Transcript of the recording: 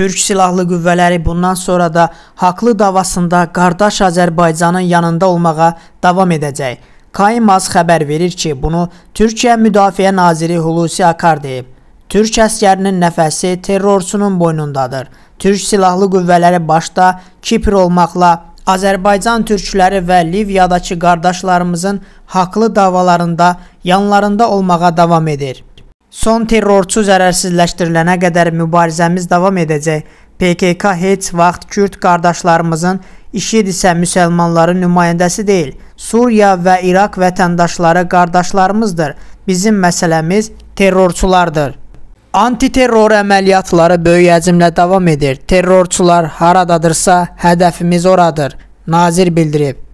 Türk Silahlı Qüvvələri bundan sonra da haqlı davasında qardaş Azərbaycanın yanında olmağa davam edəcək. Kaimaz xəbər verir ki, bunu Türkiyə Müdafiə Naziri Hulusi Akar deyib. Türk əskərinin nəfəsi terrorçunun boynundadır. Türk Silahlı Qüvvələri başda Kipr olmaqla Azərbaycan türkləri və Liviyadakı qardaşlarımızın haqlı davalarında yanlarında olmağa davam edir. Son terrorçu zərərsizləşdirilənə qədər mübarizəmiz davam edəcək. PKK heç vaxt Kürd qardaşlarımızın İŞİD isə müsəlmanların nümayəndəsi deyil. Suriya və İraq vətəndaşları qardaşlarımızdır. Bizim məsələmiz terrorçulardır. Antiterror əməliyyatları böyük həcmlə davam edir. Terrorçular haradadırsa, hədəfimiz oradır. Nazir bildirib.